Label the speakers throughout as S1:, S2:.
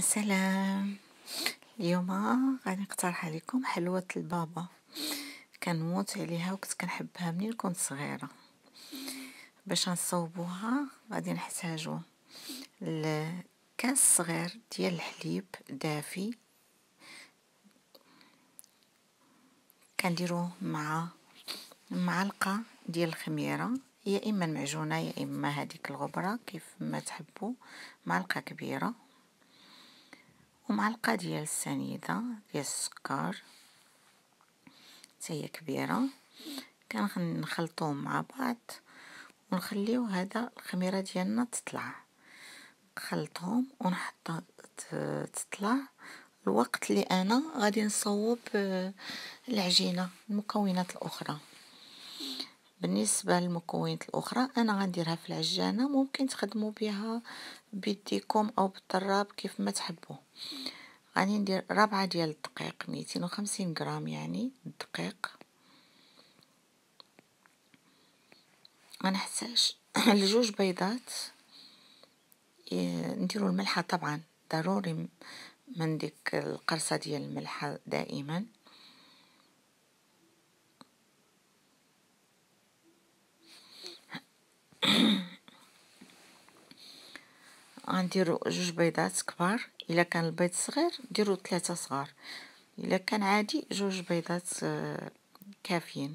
S1: سلام اليوم غادي نقترح عليكم حلوة البابا كنموت عليها وكنت كنحبها منين كنت صغيرة باش نصوبوها غادي نحتاجو لكاس صغير ديال الحليب دافي كنديروه مع معلقة ديال الخميرة يا اما المعجونه يا اما هذيك الغبره كيف ما تحبوا معلقه كبيره ومعلقة ديال السنيدة ديال السكر هي كبيرة كنخلطوهم مع بعض ونخليو هذا الخميرة ديالنا تطلع نخلطهم ونحط تطلع الوقت اللي انا غادي نصوب آه، العجينة المكونات الاخرى بالنسبة للمكونات الأخرى أنا غنديرها في العجانة ممكن تخدموا بها بيديكم أو بالطراب كيف ما تحبوا غادي ندير ربعة ديال الدقيق ميتين وخمسين غرام يعني الدقيق غنحتاج لجوج بيضات إيه، نديرو الملحة طبعا ضروري من ديك القرصة ديال الملحة دائما غنديرو جوج بيضات كبار الا كان البيض صغير ديرو ثلاثه صغار الا كان عادي جوج بيضات آه، كافيين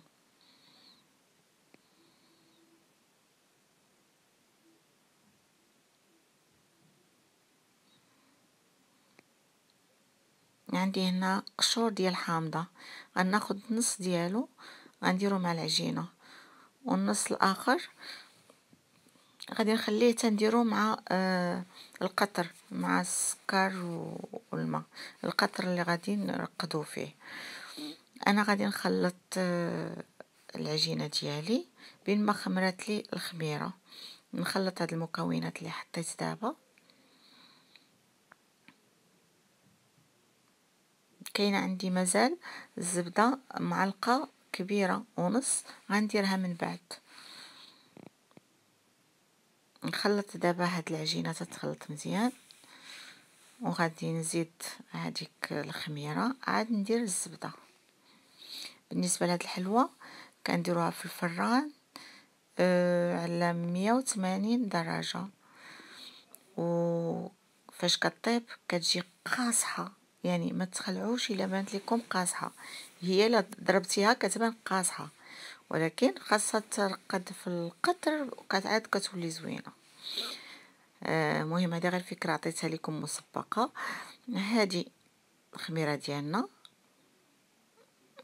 S1: عندي هنا قشور ديال حامضه غناخد نص ديالو غنديرو مع العجينه والنص الاخر غادي نخليه تنديرو مع آه القطر مع السكر والماء القطر اللي غادي نرقدو فيه انا غادي نخلط آه العجينه ديالي بين ما خمرت لي الخميره نخلط هاد المكونات اللي حطيت دابا كاين عندي مازال الزبده معلقه كبيره ونص غنديرها من بعد نخلط دابا هاد العجينه تتخلط مزيان وغادي نزيد هذيك الخميره عاد ندير الزبده بالنسبه لهاد الحلوه كنديروها في الفران أه على 180 درجه وفاش كطيب كتجي قاصحه يعني ما تخلعوش الا بانت لكم قاصحه هي الا ضربتيها كتبان قاصحه ولكن خاصها ترقد في القطر وكتعاد كتولي زوينه آه مهم هذه غير فكره عطيتها لكم مسبقه هذه الخميره ديالنا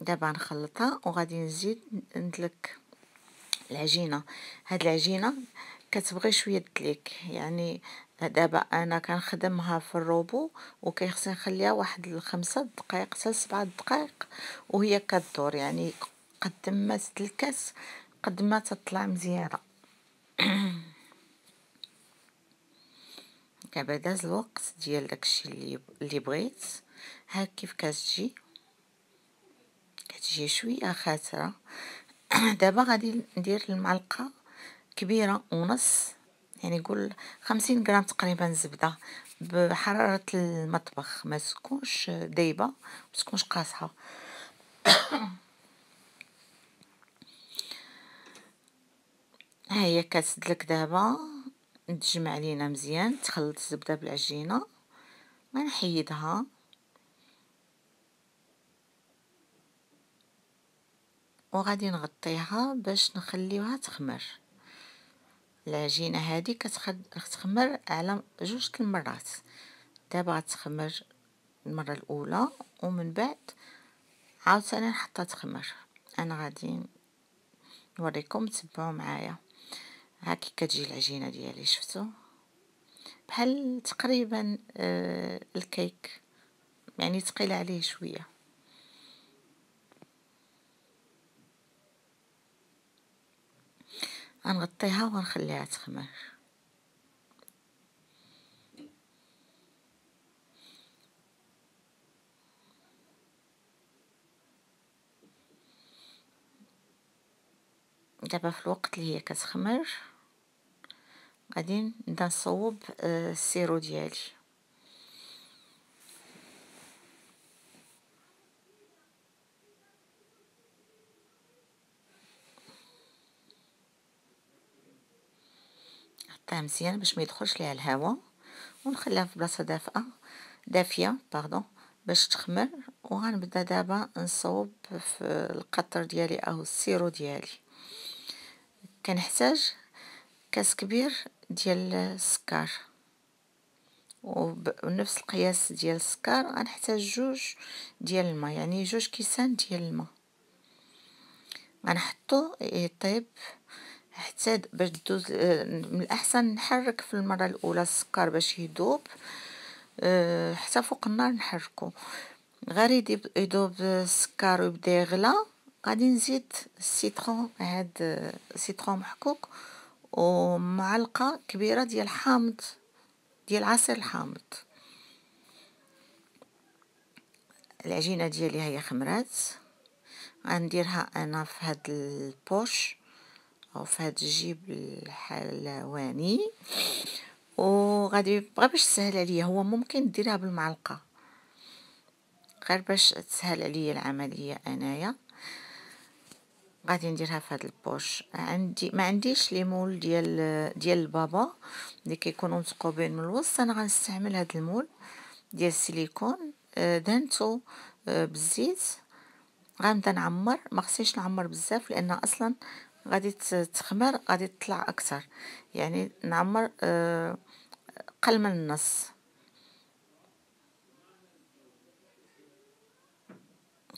S1: دابا نخلطها وغادي نزيد ندلك العجينه هاد العجينه كتبغي شويه دليك يعني دابا انا كنخدمها في الروبو وكيخصني نخليها واحد الخمسة دقائق حتى 7 دقائق وهي كدور يعني قد ما زد الكاس قد ما تطلع مزيانه دابا داز الوقت ديال داكشي اللي اللي بغيت ها كيف كتجي كتجي شويه خاسره دابا غادي ندير المعلقه كبيره ونص يعني قول خمسين غرام تقريبا زبده بحراره المطبخ ما تكونش دايبه ما تكونش قاصحه ها هي كتسدلك دابا نتجمع لينا مزيان تخلط الزبده بالعجينه غنحيدها وغادي نغطيها باش نخليوها تخمر العجينه هذه تخمر على جوج المرات دابا غتخمر المره الاولى ومن بعد عاوتاني نحطها تخمر انا غادي نوريكم تبعوا معايا هاكي كتجي العجينه ديالي شفتوا بحال تقريبا آه الكيك يعني ثقيله عليه شويه غنغطيها ونخليها تخمر دابا في الوقت اللي هي كتخمر غادي نبدا نصوب آه، السيرو ديالي نحطها مزيان باش ما يدخلش ليها الهواء ونخليها في بلاصه دافئه دافيه باردون باش تخمر وغنبدا دابا نصوب في القطر ديالي او السيرو ديالي كنحتاج كاس كبير ديال السكر ونفس القياس ديال السكر غنحتاج جوج ديال الماء يعني جوج كيسان ديال الماء غنحطو يطيب حتى باش دوز من الاحسن نحرك في المره الاولى السكر باش يذوب حتى فوق النار نحركو غير يذوب السكر ويبدا يغلى غادي نزيد السيترون هاد سيترون محكوك ومعلقه كبيره ديال الحامض ديال عصير الحامض العجينه ديالي هي خمرات غنديرها انا في هاد البوش او في هاد الجيب الحلواني وغادي بغا باش تسهل عليا هو ممكن ديرها بالمعلقه غير باش تسهل عليا العمليه انايا غادي نديرها في هذا البوش عندي ما عنديش لي مول ديال ديال البابا اللي كيكونوا مثقوبين من الوسط انا غنستعمل هذا المول ديال السيليكون آه، دهنته آه، بالزيت غنبدا نعمر ما خصنيش نعمر بزاف لان اصلا غادي تخمر غادي تطلع اكثر يعني نعمر آه، قل من النص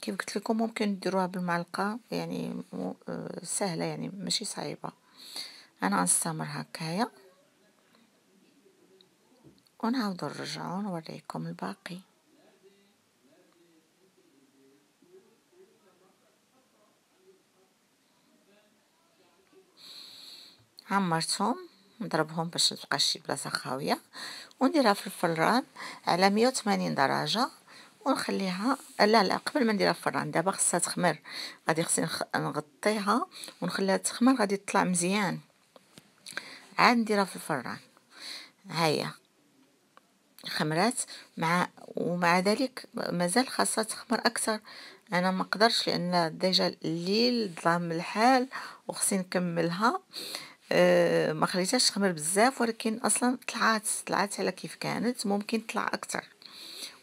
S1: كيف قلت لكم ممكن ديروها بالمعلقه يعني آه، سهله يعني ماشي صعيبه انا غنستمر هكايا ونعاودو نرجعو نوريكم الباقي عمرتهم نضربهم باش تبقى شي بلاصه خاويه ونديرها في الفران على 180 درجه ونخليها لا لا قبل ما نديرها في الفران دابا خصها تخمر غادي خصني نغطيها ونخليها تخمر غادي تطلع مزيان عاد نديرها في الفران هيا خمرات مع ومع ذلك مازال خاصها تخمر اكثر انا ما قدرش لان ديجا الليل ظلام الحال وخصني نكملها آه آه، ما خليتهاش تخمر بزاف ولكن اصلا طلعات طلعات على كيف كانت ممكن تطلع اكثر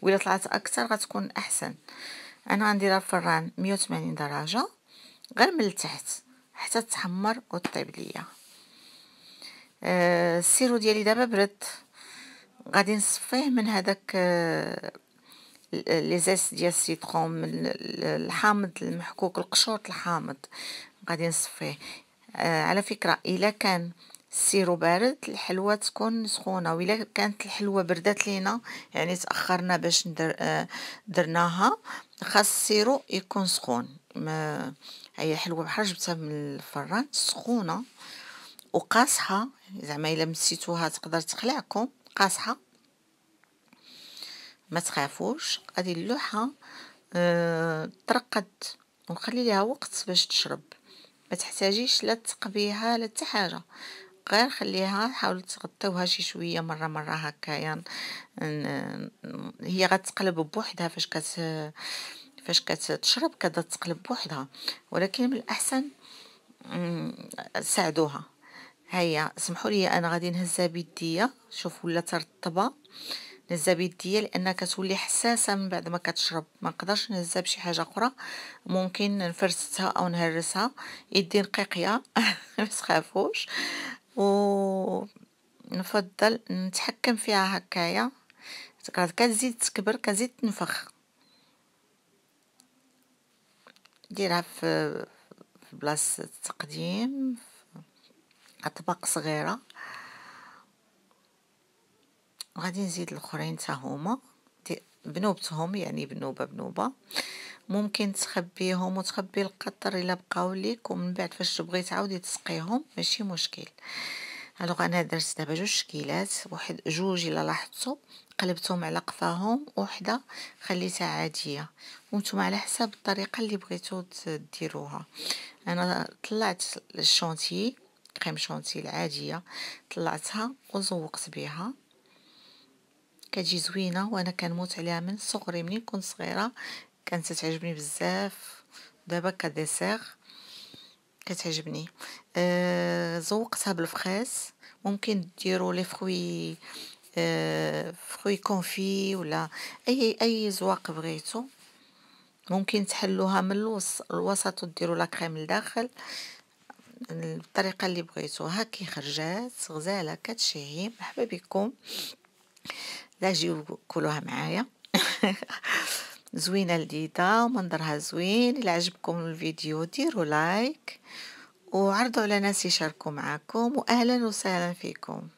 S1: ولا طلعت اكثر غتكون احسن انا غنديرها في الفران 180 درجه غير من التحت حتى تحمر وتطيب ليا آه، السيرو ديالي دابا برد غادي نصفيه من هذاك آه، لي زيس ديال السيترون من الحامض المحكوك القشور الحامض غادي نصفيه آه على فكرة إلا كان السيرو بارد الحلوة تكون سخونة وإلا كانت الحلوة بردات لينا يعني تأخرنا باش ندر آه درناها خاص السيرو يكون سخون ما هي حلوة بحال جبتها من الفران سخونة وقاصحة زعما إلا مسيتوها تقدر تخلعكم قاصحة ما تخافوش غادي اللوحة آه ترقد ونخلي ليها وقت باش تشرب ما تحتاجيش لا تقبيها لا حتى حاجه غير خليها حاولوا تغطيوها شي شويه مره مره هكا يعني هي غتقلب بوحدها فاش كت فاش كتشرب تقلب بوحدها ولكن من الاحسن ساعدوها هيا سمحوا لي انا غادي نهزها بيديا شوف ولا ترطبه نزه بيديا لان كتولي حساسه من بعد ما كتشرب ما نقدرش نهزها بشي حاجه اخرى ممكن نفرستها او نهرسها يدي نقيقيه ما تخافوش ونفضل نفضل نتحكم فيها هكايا كتزيد تكبر كتزيد تنفخ ديرها في بلاصه التقديم اطباق صغيره وغادي نزيد الاخرين تاهوما بنوبتهم يعني بنوبه بنوبه ممكن تخبيهم وتخبي القطر الا بقاو ليك ومن بعد فاش تبغي تعاودي تسقيهم ماشي مشكل الوغ انا درت دابا جوج شكيلات واحد جوج الا لاحظتوا قلبتهم على قفاهم وحده خليتها عاديه وانتم على حساب الطريقه اللي بغيتو ديروها انا طلعت الشونتي كريم شونتي العاديه طلعتها وزوقت بها كتجي زوينه وانا كنموت عليها من صغري منين كنت صغيره كانت تعجبني بزاف دابا كديسير كتعجبني آه زوقتها بالفخاس ممكن ديروا لي فخوي آه فخوي كونفي ولا اي اي زواق بغيتو ممكن تحلوها من الوسط وديروا لا كريم لداخل الطريقه اللي بغيتو كي خرجات غزاله كتشهي مرحبا بكم لا جيو كلوها معايا زوينه لذيذه ومنظرها زوين الى عجبكم الفيديو ديروا لايك وعرضوا على ناس يشاركوا معكم واهلا وسهلا فيكم